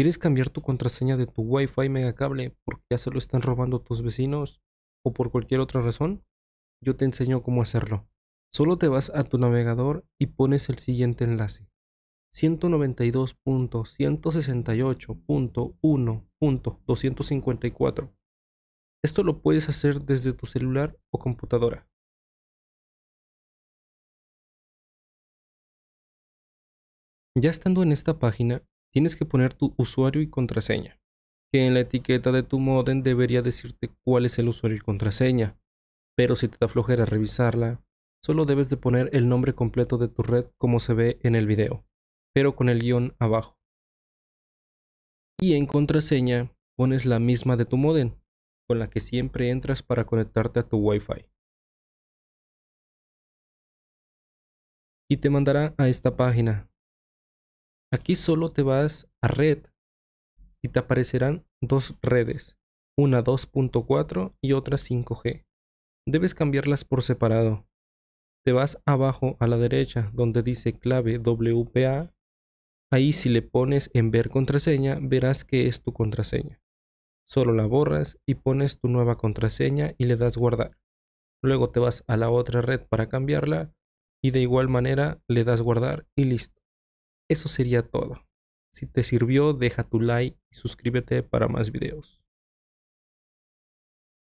¿Quieres cambiar tu contraseña de tu Wi-Fi megacable porque ya se lo están robando tus vecinos o por cualquier otra razón? Yo te enseño cómo hacerlo. Solo te vas a tu navegador y pones el siguiente enlace. 192.168.1.254. Esto lo puedes hacer desde tu celular o computadora. Ya estando en esta página, tienes que poner tu usuario y contraseña, que en la etiqueta de tu modem debería decirte cuál es el usuario y contraseña, pero si te da flojera revisarla, solo debes de poner el nombre completo de tu red como se ve en el video, pero con el guión abajo. Y en contraseña pones la misma de tu modem, con la que siempre entras para conectarte a tu Wi-Fi. Y te mandará a esta página Aquí solo te vas a red y te aparecerán dos redes, una 2.4 y otra 5G. Debes cambiarlas por separado. Te vas abajo a la derecha donde dice clave WPA. Ahí si le pones en ver contraseña verás que es tu contraseña. Solo la borras y pones tu nueva contraseña y le das guardar. Luego te vas a la otra red para cambiarla y de igual manera le das guardar y listo. Eso sería todo. Si te sirvió, deja tu like y suscríbete para más videos.